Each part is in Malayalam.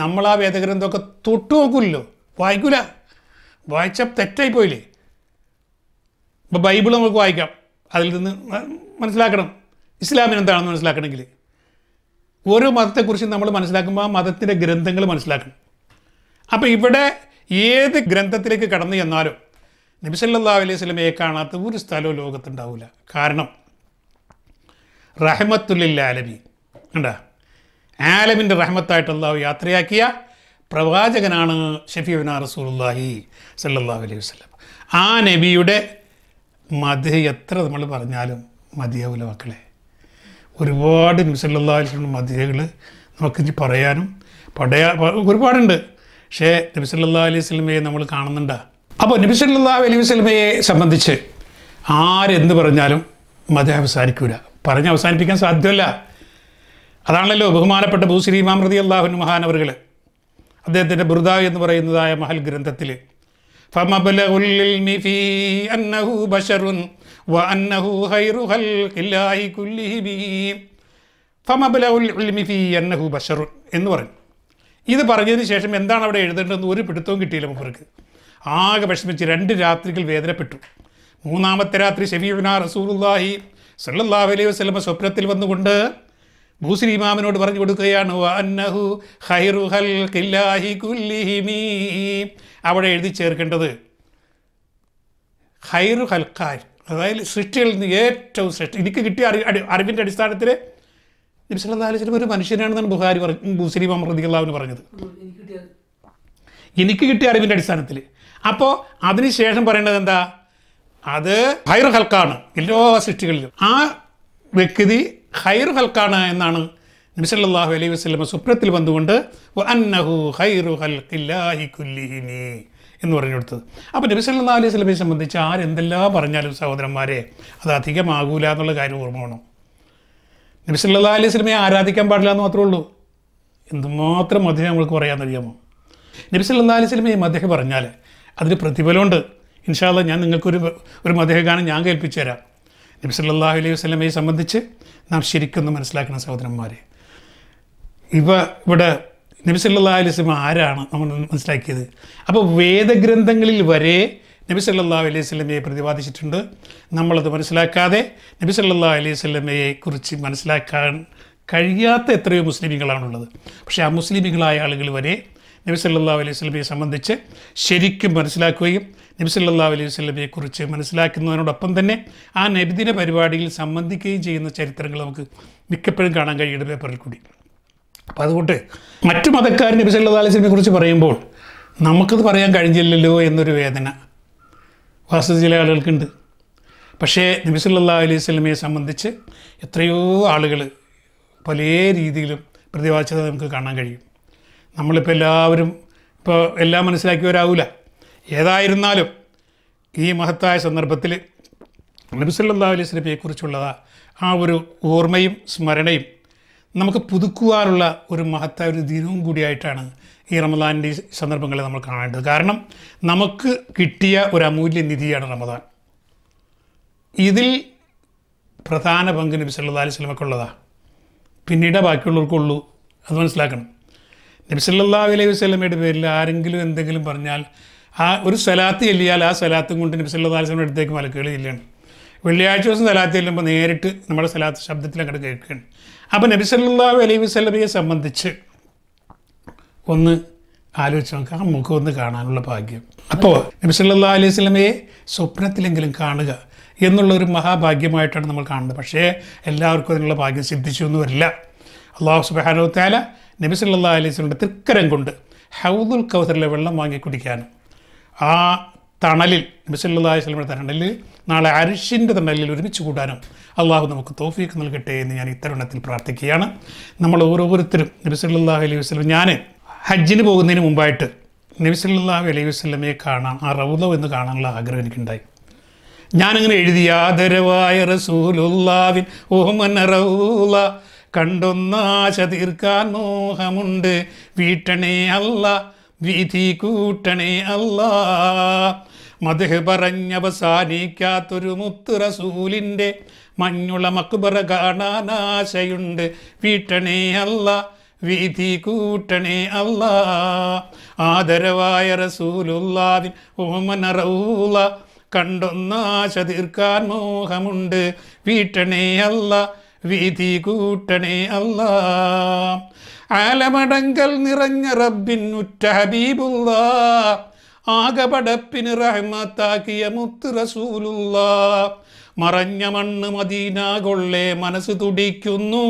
നമ്മൾ ആ വേദഗ്രന്ഥമൊക്കെ തൊട്ടു നോക്കൂലല്ലോ വായിക്കൂല വായിച്ച തെറ്റായി പോയില്ലേ ഇപ്പോൾ ബൈബിൾ നമുക്ക് വായിക്കാം അതിൽ നിന്ന് മനസ്സിലാക്കണം ഇസ്ലാമിന് എന്താണെന്ന് മനസ്സിലാക്കണമെങ്കിൽ ഓരോ മതത്തെക്കുറിച്ചും നമ്മൾ മനസ്സിലാക്കുമ്പോൾ ആ മതത്തിൻ്റെ ഗ്രന്ഥങ്ങൾ മനസ്സിലാക്കണം അപ്പോൾ ഇവിടെ ഏത് ഗ്രന്ഥത്തിലേക്ക് കടന്നു ചെന്നാലും നിബിസല്ലാ അലൈഹി സ്വലമയെ കാണാത്ത ഒരു സ്ഥലവും ലോകത്തുണ്ടാവില്ല കാരണം റഹമത്തുല്ലാലബി ഉണ്ടോ ആലമിൻ്റെ റഹ്മത്തായിട്ട് അള്ളാഹു യാത്രയാക്കിയ പ്രവാചകനാണ് ഷഫീബിന റസൂലുള്ളാഹി സല്ലാഹു അലൈഹി വസ്ലം ആ നബിയുടെ മതി എത്ര നമ്മൾ പറഞ്ഞാലും മതിയാവില്ല മക്കളെ ഒരുപാട് നബിസല്ലാ അലൈഹി മതികൾ നമുക്ക് പറയാനും പടയാ ഒരുപാടുണ്ട് പക്ഷേ നബി സല്ലാ അലൈഹി വസല്ലമയെ നമ്മൾ കാണുന്നുണ്ട് അപ്പോൾ നബി സല്ലാ അലൈഹി വസല്ലമയെ സംബന്ധിച്ച് ആരെന്ത് പറഞ്ഞാലും മതി അവസാനിക്കൂല പറഞ്ഞ് അവസാനിപ്പിക്കാൻ സാധ്യമല്ല അതാണല്ലോ ബഹുമാനപ്പെട്ട ഭൂശ്രീ മാമൃതി അള്ളാഹുൻ മഹാനവറുകൾ അദ്ദേഹത്തിൻ്റെ ബുർദ എന്ന് പറയുന്നതായ മഹൽ ഗ്രന്ഥത്തിൽ എന്ന് പറഞ്ഞു ഇത് പറഞ്ഞതിന് ശേഷം എന്താണ് അവിടെ എഴുതേണ്ടതെന്ന് ഒരു പിടുത്തവും കിട്ടിയില്ല മുഫർക്ക് ആകെ വിഷമിച്ച് രണ്ട് രാത്രികൾ വേദനപ്പെട്ടു മൂന്നാമത്തെ രാത്രി ഷെഫീബിന റസൂലുല്ലാഹി സല്ലാ അലൈഹി വസ്ലമ സ്വപ്നത്തിൽ വന്നുകൊണ്ട് മൂസിലി ഇമാമിനോട് പറഞ്ഞു കൊടുക്കുകയാണ് അവിടെ എഴുതി ചേർക്കേണ്ടത് ഹൈറു ഹൽക്കാർ അതായത് സൃഷ്ടികളിൽ നിന്ന് ഏറ്റവും ശ്രേഷ്ഠ എനിക്ക് കിട്ടിയ അറി അറിവിൻ്റെ അടിസ്ഥാനത്തിൽ നബിസ്വല്ലാ ഒരു മനുഷ്യനാണെന്നാണ് ബുഹാരി പറഞ്ഞു മുസ്ലിം അമൃതികളാവിന് പറഞ്ഞത് എനിക്ക് കിട്ടിയ അറിവിൻ്റെ അടിസ്ഥാനത്തിൽ അപ്പോൾ അതിനുശേഷം പറയേണ്ടത് എന്താ അത് ഹൈറു ഹൽക്കാണ് എല്ലാ സൃഷ്ടികളിലും ആ വ്യക്തി ഹൈറു ഹൽക്കാണ് എന്നാണ് നബിസല്ലാഹു അലൈഹി വസ്ലമ സ്വപ്നത്തിൽ വന്നുകൊണ്ട് എന്ന് പറഞ്ഞു കൊടുത്തത് അപ്പോൾ നബി സല്ലാ അലൈഹി സ്വലമയെ സംബന്ധിച്ച് ആരെന്തെല്ലാം പറഞ്ഞാലും സഹോദരന്മാരെ അത് അധികമാകൂല എന്നുള്ള കാര്യം ഓർമ്മ വേണം നബി സല്ലാ അലൈഹി സ്വലമയെ ആരാധിക്കാൻ പാടില്ല എന്ന് മാത്രമേ ഉള്ളൂ എന്തുമാത്രം അദ്ദേഹം നമ്മൾക്ക് പറയാമെന്നറിയാമോ നബി സല്ലാ അലൈഹി സ്വലമയെ മദ്ദേഹം പറഞ്ഞാൽ അതിന് പ്രതിഫലമുണ്ട് ഇൻഷാല്ല ഞാൻ നിങ്ങൾക്കൊരു ഒരു മദ്ദേഹ ഗാനം ഞാൻ കേൾപ്പിച്ചു തരാം നബി സല്ലാഹു അലൈഹി വസ്ലമയെ സംബന്ധിച്ച് നാം ശരിക്കൊന്ന് മനസ്സിലാക്കുന്ന സഹോദരന്മാരെ ഇവ ഇവിടെ നബി സല്ലാ അലൈഹി വസ്ലം ആരാണ് നമ്മൾ മനസ്സിലാക്കിയത് അപ്പോൾ വേദഗ്രന്ഥങ്ങളിൽ വരെ നബി സല്ലാ അലൈഹി സ്വലമയെ പ്രതിപാദിച്ചിട്ടുണ്ട് നമ്മളത് മനസ്സിലാക്കാതെ നബി സല്ലാ അലൈഹി സ്വലമയെ കുറിച്ച് മനസ്സിലാക്കാൻ കഴിയാത്ത എത്രയോ മുസ്ലിമികളാണുള്ളത് പക്ഷേ ആ മുസ്ലിമികളായ ആളുകൾ വരെ നബിസല്ലാ അലൈഹി സ്വലമിയെ സംബന്ധിച്ച് ശരിക്കും മനസ്സിലാക്കുകയും നബിസല്ലാ അലൈഹി സ്വലമിയെക്കുറിച്ച് മനസ്സിലാക്കുന്നതിനോടൊപ്പം തന്നെ ആ നബിദിന പരിപാടിയിൽ സംബന്ധിക്കുകയും ചെയ്യുന്ന ചരിത്രങ്ങൾ നമുക്ക് മിക്കപ്പോഴും കാണാൻ കഴിയുന്ന പേപ്പറിൽ കൂടി അപ്പോൾ അതുകൊണ്ട് മറ്റു മതക്കാർ നബിസല്ലാ അലൈഹി സ്വലമിയെ കുറിച്ച് പറയുമ്പോൾ നമുക്കത് പറയാൻ കഴിഞ്ഞില്ലല്ലോ എന്നൊരു വേദന വാസ്തു ചില ആളുകൾക്കുണ്ട് പക്ഷേ നബിസല്ലാ അലൈഹി സ്വലമിയെ സംബന്ധിച്ച് എത്രയോ ആളുകൾ പല രീതിയിലും പ്രതിഭാസത നമുക്ക് കാണാൻ കഴിയും നമ്മളിപ്പോൾ എല്ലാവരും ഇപ്പോൾ എല്ലാം മനസ്സിലാക്കിയവരാവില്ല ഏതായിരുന്നാലും ഈ മഹത്തായ സന്ദർഭത്തിൽ നബിസുല്ലാ അലൈഹി സ്വലമിയെക്കുറിച്ചുള്ള ആ ഒരു ഓർമ്മയും സ്മരണയും നമുക്ക് പുതുക്കുവാനുള്ള ഒരു മഹത്തായ ഒരു ദിനവും കൂടിയായിട്ടാണ് ഈ റമദാൻ്റെ ഈ സന്ദർഭങ്ങളെ നമ്മൾ കാണേണ്ടത് കാരണം നമുക്ക് കിട്ടിയ ഒരു അമൂല്യ നിധിയാണ് റമദാൻ ഇതിൽ പ്രധാന പങ്ക് നബി അലൈഹി സ്വലമക്കുള്ളതാണ് പിന്നീട് ബാക്കിയുള്ളവർക്കുള്ളൂ അത് മനസ്സിലാക്കണം നബ്സല്ലാ അലൈഹി വസ്ലമയുടെ പേരിൽ ആരെങ്കിലും എന്തെങ്കിലും പറഞ്ഞാൽ ആ ഒരു സ്ഥലാത്ത് ചെല്ലിയാൽ ആ സ്ഥലത്തും കൊണ്ട് നബ്സല്ലാ അലിസ്ലമിൻ്റെ അടുത്തേക്ക് മലക്കുകൾ ചെല്ലുകയാണ് വെള്ളിയാഴ്ച ദിവസം സ്ഥലത്ത് ചെല്ലുമ്പോൾ നേരിട്ട് നമ്മുടെ സ്ഥലത്ത് ശബ്ദത്തിൽ അങ്ങോട്ട് കേൾക്കുകയാണ് അപ്പോൾ നബി സല്ലാഹു അലൈഹി വസ്ലമയെ സംബന്ധിച്ച് ഒന്ന് ആലോചിച്ച് നോക്കാം മുഖം ഒന്ന് കാണാനുള്ള ഭാഗ്യം അപ്പോൾ നബി സല്ലാ അലൈഹി വസ്ലമയെ സ്വപ്നത്തിലെങ്കിലും കാണുക എന്നുള്ള ഒരു മഹാഭാഗ്യമായിട്ടാണ് നമ്മൾ കാണുന്നത് പക്ഷേ എല്ലാവർക്കും അതിനുള്ള ഭാഗ്യം സിദ്ധിച്ചു എന്ന് വരില്ല അള്ളാഹു സുബാനോ താല നബി സല്ലാ അലൈസിയുടെ തൃക്കരം കൊണ്ട് ഹൗദുൽ കൗസറിലെ വെള്ളം വാങ്ങി കുടിക്കാനും ആ തണലിൽ നബി സല്ലാ വസ്ലമിയുടെ തണലിൽ നാളെ അരിഷിൻ്റെ തണലിൽ ഒരുമിച്ച് കൂടാനും അള്ളാഹു നമുക്ക് തോഫീക്ക് നൽകട്ടെ എന്ന് ഞാൻ ഇത്തരുണത്തിൽ പ്രാർത്ഥിക്കുകയാണ് നമ്മൾ ഓരോരുത്തരും നബി അലൈഹി വസ്ലം ഞാൻ ഹജ്ജിന് പോകുന്നതിന് മുമ്പായിട്ട് നബി അലൈഹി വസ്ലമയെ കാണാൻ ആ റൗദ എന്ന് കാണാനുള്ള ആഗ്രഹം എനിക്കുണ്ടായി ഞാനിങ്ങനെ എഴുതി ആദരവായ റസൂലുല്ലാവിൻ ഓമൻ റൗല കണ്ടൊന്നാശ തീർക്കാൻ മോഹമുണ്ട് വീട്ടണേ അല്ല വീതി കൂട്ടണേ അല്ല മധു പറഞ്ഞവസാനിക്കാത്തൊരു മുത്തു റസൂലിൻ്റെ മഞ്ഞുള മക്ബറ ആശയുണ്ട് വീട്ടണേ അല്ല വീതി കൂട്ടണേ അല്ല ആദരവായ റസൂലുല്ലാവിൻ ഓമന റൗല കണ്ടൊന്നാശ തീർക്കാൻ മോഹമുണ്ട് വീട്ടണേ അല്ല വീതി കൂട്ടണേ അല്ല ആലമടങ്കൽ നിറഞ്ഞ റബ്ബിൻ ഉറ്റ ഹബീബുള്ള ആകപടപ്പിന് റഹ്മത്താക്കിയ മുത്ത് റസൂലുള്ള മറഞ്ഞ മണ്ണ് മദീന കൊള്ളെ മനസ്സ് തുടിക്കുന്നു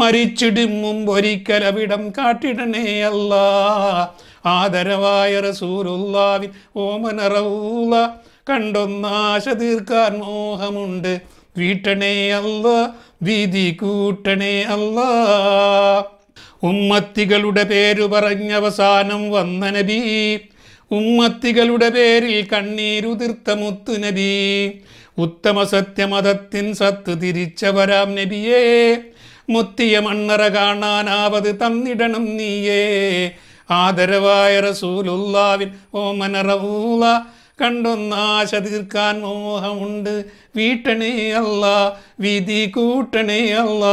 മരിച്ചിടും ഒരിക്കലവിടം കാട്ടിടണേ അല്ല ആദരവായ റസൂലുള്ളാവിൻ ഓമനറൂല കണ്ടൊന്നാശ തീർക്കാൻ മോഹമുണ്ട് വീട്ടണേ അല്ല വീതി കൂട്ടണേ അല്ല ഉമ്മത്തികളുടെ പേരു പറഞ്ഞവസാനം വന്ന നബി ഉമ്മത്തികളുടെ പേരിൽ കണ്ണീരുതിർത്ത മുത്തു നബി ഉത്തമ സത്യമതത്തിൻ സത്ത് തിരിച്ചവരാം നബിയേ മുത്തിയ മണ്ണറ കാണാനാവത് തന്നിടണം നീയേ ആദരവായ റസൂലുല്ലാവിൻ ഓ മനറവൂല കണ്ടൊന്നാശ തീർക്കാൻ മോഹമുണ്ട് വീട്ടണേ അല്ല വിധി കൂട്ടണേ അല്ല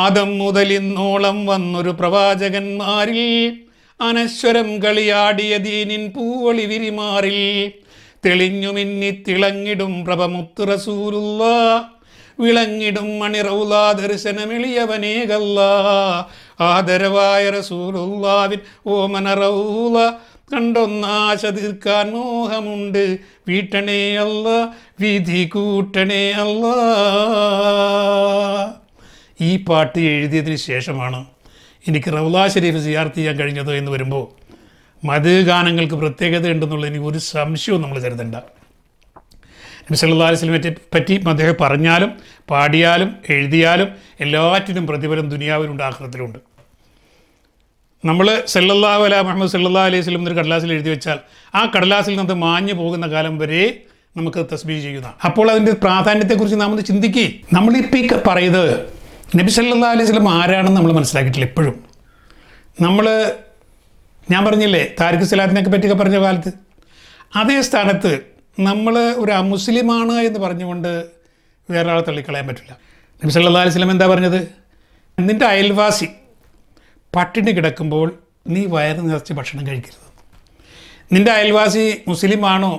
ആദം മുതൽ ഇന്നോളം വന്നൊരു പ്രവാചകന്മാരിൽ അനശ്വരം കളിയാടിയ ദീനിൻ പൂവളി വിരിമാറിൽ തെളിഞ്ഞു മിന്നി തിളങ്ങിടും പ്രഭമുത്തുറസൂരുള്ള റസൂലുള്ള വിളങ്ങിടും മണിറൗലാ ദർശനമെളിയവനേകല്ല ആദരവായ റസൂലുള്ളാവിൻ ഓമനറൗല കണ്ടൊന്നാശ തീർക്കാൻ മോഹമുണ്ട് വീട്ടണേ അല്ല വിധി കൂട്ടണേ അല്ല ഈ പാട്ട് എഴുതിയതിന് ശേഷമാണ് എനിക്ക് റൗലാ ഷരീഫ് സിയാർത്ത് ചെയ്യാൻ കഴിഞ്ഞത് എന്ന് വരുമ്പോൾ മത് ഗാനങ്ങൾക്ക് പ്രത്യേകത എനിക്ക് ഒരു സംശയവും നമ്മൾ കരുതണ്ട നബി സല്ലാ അലിസ്ലമെ പറ്റി അദ്ദേഹം പറഞ്ഞാലും പാടിയാലും എഴുതിയാലും എല്ലാറ്റിനും പ്രതിഫലം ദുനിയാവിലുണ്ട് ആഹ്ലത്തിലുണ്ട് നമ്മൾ സല്ലല്ലാ അല മുഹമ്മദ് സല്ലാ അലൈഹി സ്വലം എന്നൊരു കടലാസിൽ എഴുതി വെച്ചാൽ ആ കടലാസിൽ നിന്ന് മാഞ്ഞു പോകുന്ന കാലം വരെ നമുക്ക് തസ്ബീ ചെയ്യുന്ന അപ്പോൾ അതിൻ്റെ പ്രാധാന്യത്തെക്കുറിച്ച് നാം ഒന്ന് ചിന്തിക്കുകയും നമ്മളിപ്പോൾ ഈ പറയുന്നത് നബി സല്ലാ അലൈഹി സ്വലം ആരാണെന്ന് നമ്മൾ മനസ്സിലാക്കിയിട്ടില്ല എപ്പോഴും നമ്മൾ ഞാൻ പറഞ്ഞില്ലേ താരിഖ് സലാത്തിനൊക്കെ പറ്റിയൊക്കെ പറഞ്ഞ കാലത്ത് അതേ സ്ഥാനത്ത് നമ്മൾ ഒരു അമുസ്ലിമാണ് എന്ന് പറഞ്ഞുകൊണ്ട് വേറൊരാളെ തള്ളിക്കളയാൻ പറ്റില്ല നബി സല്ലാ അലൈഹി സ്വലം എന്താ പറഞ്ഞത് നിൻ്റെ അയൽവാസി പട്ടിണി കിടക്കുമ്പോൾ നീ വയറ് നിറച്ച് ഭക്ഷണം കഴിക്കരുത് നിൻ്റെ അയൽവാസി മുസ്ലിമാണോ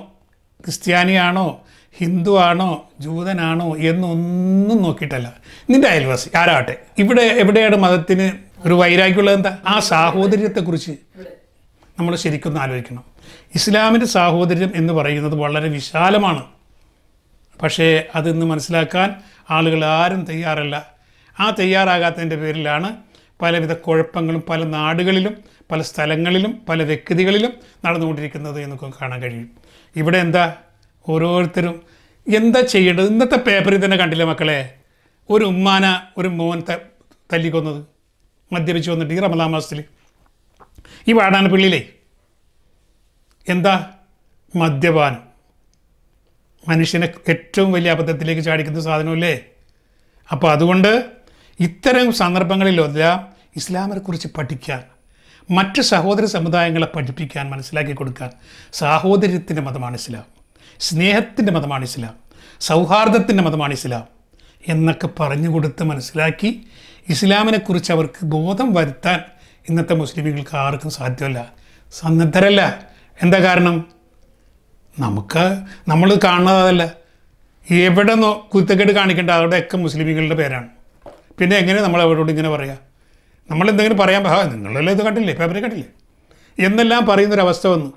ക്രിസ്ത്യാനിയാണോ ഹിന്ദു ആണോ ജൂതനാണോ എന്നൊന്നും നോക്കിയിട്ടല്ല നിൻ്റെ അയൽവാസി ആരാട്ടെ ഇവിടെ എവിടെയാണ് മതത്തിന് ഒരു വൈരാഗ്യമുള്ളത് എന്താ ആ സാഹോദര്യത്തെക്കുറിച്ച് നമ്മൾ ശരിക്കൊന്ന് ആലോചിക്കണം ഇസ്ലാമിൻ്റെ സാഹോദര്യം എന്ന് പറയുന്നത് വളരെ വിശാലമാണ് പക്ഷേ അതിന്ന് മനസ്സിലാക്കാൻ ആളുകൾ ആരും തയ്യാറല്ല ആ തയ്യാറാകാത്തതിൻ്റെ പേരിലാണ് പലവിധ കുഴപ്പങ്ങളും പല നാടുകളിലും പല സ്ഥലങ്ങളിലും പല വ്യക്തികളിലും നടന്നുകൊണ്ടിരിക്കുന്നത് എന്ന് കാണാൻ കഴിയും ഇവിടെ എന്താ ഓരോരുത്തരും എന്താ ചെയ്യേണ്ടത് ഇന്നത്തെ പേപ്പറിൽ തന്നെ കണ്ടില്ല മക്കളെ ഒരു ഉമ്മാന ഒരു മോൻ ത തല്ലിക്കൊന്നത് മദ്യപിച്ച് വന്നിട്ട് ഈ റമദാ മാസത്തിൽ ഈ വാടാന പിള്ളിയിലേ എന്താ മദ്യപാനം മനുഷ്യനെ ഏറ്റവും വലിയ അബദ്ധത്തിലേക്ക് ചാടിക്കുന്ന സാധനമല്ലേ അപ്പോൾ അതുകൊണ്ട് ഇത്തരം സന്ദർഭങ്ങളിലെല്ലാം ഇസ്ലാമിനെക്കുറിച്ച് പഠിക്കാൻ മറ്റ് സഹോദര സമുദായങ്ങളെ പഠിപ്പിക്കാൻ മനസ്സിലാക്കി കൊടുക്കാൻ സാഹോദര്യത്തിൻ്റെ മതമാണ് ഇസ്ലാം സ്നേഹത്തിൻ്റെ മതമാണ് ഇസ്ലാം സൗഹാർദ്ദത്തിൻ്റെ മതമാണ് ഇസ്ലാം എന്നൊക്കെ പറഞ്ഞു കൊടുത്ത് മനസ്സിലാക്കി ഇസ്ലാമിനെക്കുറിച്ച് അവർക്ക് ബോധം വരുത്താൻ ഇന്നത്തെ മുസ്ലിമുകൾക്ക് ആർക്കും സാധ്യമല്ല സന്നദ്ധരല്ല എന്താ കാരണം നമുക്ക് നമ്മൾ കാണുന്നതല്ല എവിടെ നോ കുത്തക്കേട് കാണിക്കേണ്ട അവിടെയൊക്കെ മുസ്ലിമുകളുടെ പേരാണ് പിന്നെ എങ്ങനെ നമ്മൾ അവരോട് ഇങ്ങനെ പറയാം നമ്മളെന്തെങ്കിലും പറയാൻ ഹാ നിങ്ങളെല്ലാം ഇത് കണ്ടില്ലേ പേപ്പറിൽ കണ്ടില്ലേ എന്നെല്ലാം പറയുന്നൊരവസ്ഥ വന്നു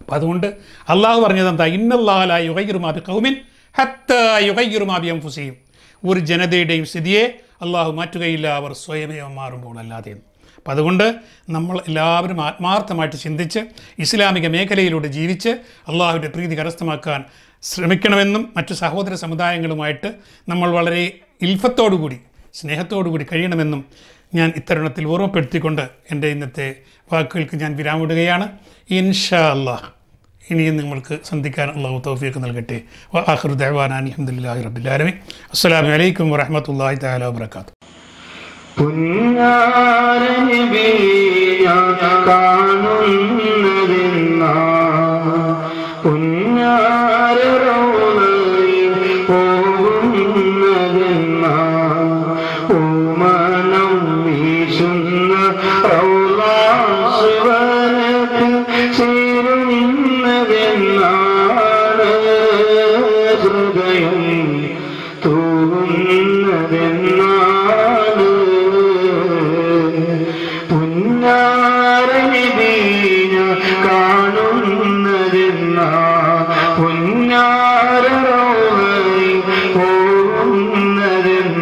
അപ്പം അതുകൊണ്ട് അള്ളാഹു പറഞ്ഞത് എന്താ ഇന്നല്ലാല യുഗൈറുമാബി കൗമിൻ ഹത്ത യുഗൈറുമാബി ഫുസെയും ഒരു ജനതയുടെയും സ്ഥിതിയെ അള്ളാഹു മാറ്റുകയില്ല അവർ സ്വയമേവ മാറുമ്പോൾ അല്ലാതെ അപ്പം അതുകൊണ്ട് നമ്മൾ എല്ലാവരും ആത്മാർത്ഥമായിട്ട് ചിന്തിച്ച് ഇസ്ലാമിക മേഖലയിലൂടെ ജീവിച്ച് അള്ളാഹുവിൻ്റെ പ്രീതി കരസ്ഥമാക്കാൻ ശ്രമിക്കണമെന്നും മറ്റു സഹോദര സമുദായങ്ങളുമായിട്ട് നമ്മൾ വളരെ ഇൽഫത്തോടുകൂടി കൂടി സ്നേഹത്തോടുകൂടി കഴിയണമെന്നും ഞാൻ ഇത്തരുണത്തിൽ ഓർമ്മപ്പെടുത്തിക്കൊണ്ട് എൻ്റെ ഇന്നത്തെ വാക്കുകൾക്ക് ഞാൻ വിരാമിടുകയാണ് ഇൻഷാ അള്ളാഹ് ഇനിയും നിങ്ങൾക്ക് സന്ധിക്കാൻ അള്ളാഹു തോഫിയൊക്കെ നൽകട്ടെ ആഹ്റു ദേവാൻ അലഹമുല്ലാഹി റബുല്ലാലമി അസ്സാം വലൈക്കും വറഹമത്തല്ലാഹി താല വാത്തു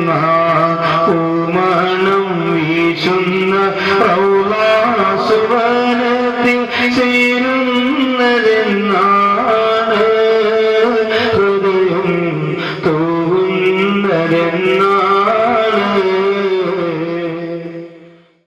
Mahal.